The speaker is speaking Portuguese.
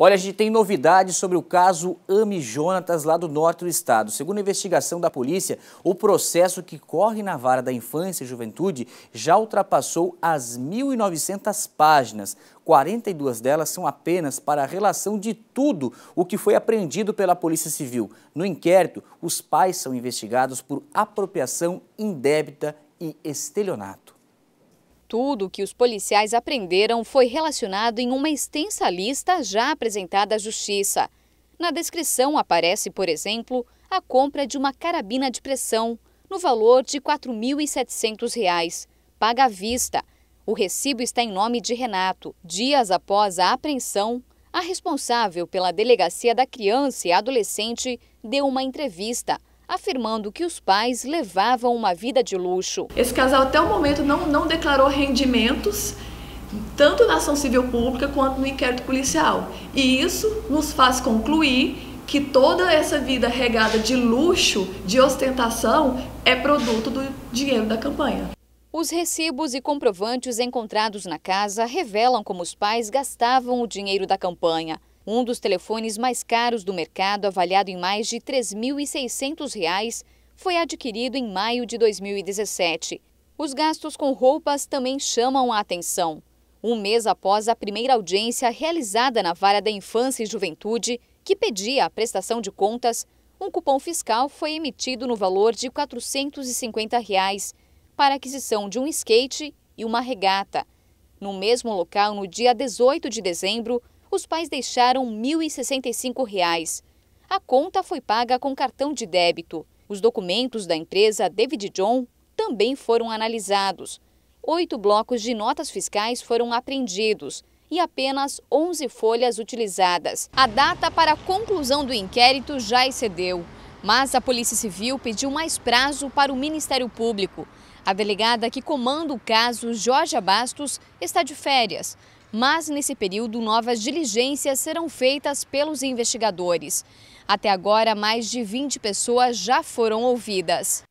Olha, a gente tem novidades sobre o caso Ami Jonatas, lá do norte do estado. Segundo a investigação da polícia, o processo que corre na vara da infância e juventude já ultrapassou as 1.900 páginas. 42 delas são apenas para a relação de tudo o que foi apreendido pela Polícia Civil. No inquérito, os pais são investigados por apropriação indébita e estelionato. Tudo o que os policiais aprenderam foi relacionado em uma extensa lista já apresentada à Justiça. Na descrição aparece, por exemplo, a compra de uma carabina de pressão, no valor de R$ reais, paga à vista. O recibo está em nome de Renato. Dias após a apreensão, a responsável pela Delegacia da Criança e Adolescente deu uma entrevista afirmando que os pais levavam uma vida de luxo. Esse casal até o momento não, não declarou rendimentos, tanto na ação civil pública quanto no inquérito policial. E isso nos faz concluir que toda essa vida regada de luxo, de ostentação, é produto do dinheiro da campanha. Os recibos e comprovantes encontrados na casa revelam como os pais gastavam o dinheiro da campanha um dos telefones mais caros do mercado, avaliado em mais de R$ reais, foi adquirido em maio de 2017. Os gastos com roupas também chamam a atenção. Um mês após a primeira audiência realizada na Vara da Infância e Juventude, que pedia a prestação de contas, um cupom fiscal foi emitido no valor de R$ 450 reais para aquisição de um skate e uma regata. No mesmo local, no dia 18 de dezembro, os pais deixaram R$ 1.065. Reais. A conta foi paga com cartão de débito. Os documentos da empresa David John também foram analisados. Oito blocos de notas fiscais foram apreendidos e apenas 11 folhas utilizadas. A data para a conclusão do inquérito já excedeu, mas a Polícia Civil pediu mais prazo para o Ministério Público. A delegada que comanda o caso, Jorge Bastos, está de férias mas nesse período novas diligências serão feitas pelos investigadores. Até agora, mais de 20 pessoas já foram ouvidas.